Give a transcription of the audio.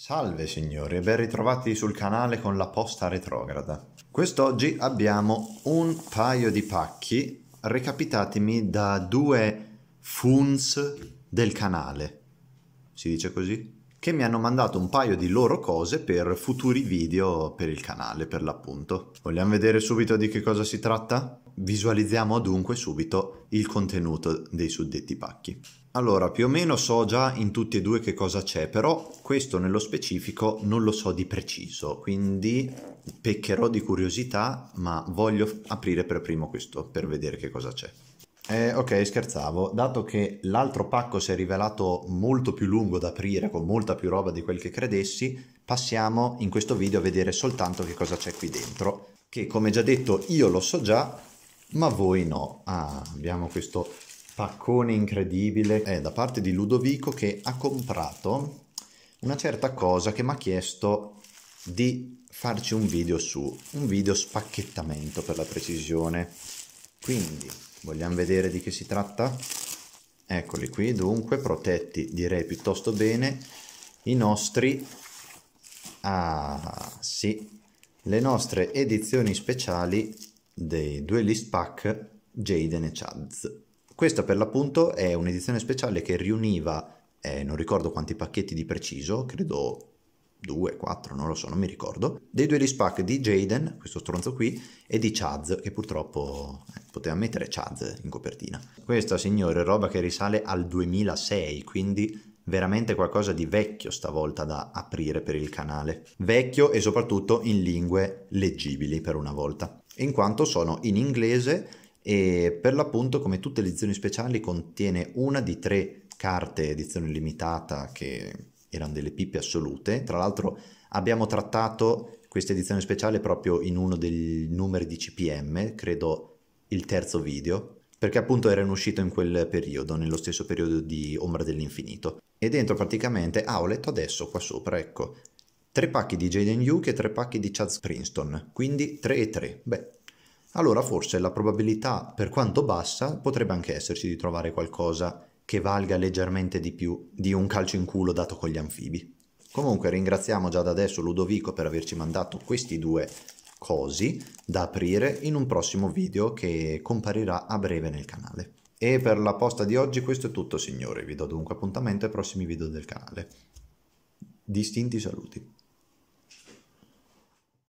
Salve signori e ben ritrovati sul canale con la posta retrograda. Quest'oggi abbiamo un paio di pacchi recapitatimi da due funs del canale. Si dice così? che mi hanno mandato un paio di loro cose per futuri video per il canale, per l'appunto. Vogliamo vedere subito di che cosa si tratta? Visualizziamo dunque subito il contenuto dei suddetti pacchi. Allora, più o meno so già in tutti e due che cosa c'è, però questo nello specifico non lo so di preciso, quindi peccherò di curiosità, ma voglio aprire per primo questo per vedere che cosa c'è. Eh, ok, scherzavo. Dato che l'altro pacco si è rivelato molto più lungo da aprire, con molta più roba di quel che credessi, passiamo in questo video a vedere soltanto che cosa c'è qui dentro. Che come già detto io lo so già, ma voi no. Ah, abbiamo questo paccone incredibile eh, da parte di Ludovico che ha comprato una certa cosa che mi ha chiesto di farci un video su, un video spacchettamento per la precisione. Quindi, vogliamo vedere di che si tratta? Eccoli qui, dunque, protetti direi piuttosto bene. I nostri... Ah, sì. Le nostre edizioni speciali dei due list pack Jaden e Chaz. Questa per l'appunto è un'edizione speciale che riuniva, eh, non ricordo quanti pacchetti di preciso, credo 2, 4, non lo so, non mi ricordo, dei due dispack di Jaden, questo stronzo qui, e di Chaz, che purtroppo eh, poteva mettere Chaz in copertina. Questa, signore, è roba che risale al 2006, quindi veramente qualcosa di vecchio stavolta da aprire per il canale. Vecchio e soprattutto in lingue leggibili per una volta, in quanto sono in inglese e per l'appunto, come tutte le edizioni speciali, contiene una di tre carte edizione limitata che erano delle pippe assolute. Tra l'altro abbiamo trattato questa edizione speciale proprio in uno dei numeri di CPM, credo il terzo video, perché appunto erano uscito in quel periodo, nello stesso periodo di Ombra dell'Infinito. E dentro praticamente ah ho letto adesso qua sopra, ecco, tre pacchi di Jaden Duke e tre pacchi di Chaz Princeton, quindi 3 e 3. Beh, allora forse la probabilità, per quanto bassa, potrebbe anche esserci di trovare qualcosa che valga leggermente di più di un calcio in culo dato con gli anfibi. Comunque ringraziamo già da adesso Ludovico per averci mandato questi due cosi da aprire in un prossimo video che comparirà a breve nel canale. E per la posta di oggi questo è tutto signori, vi do dunque appuntamento ai prossimi video del canale. Distinti saluti.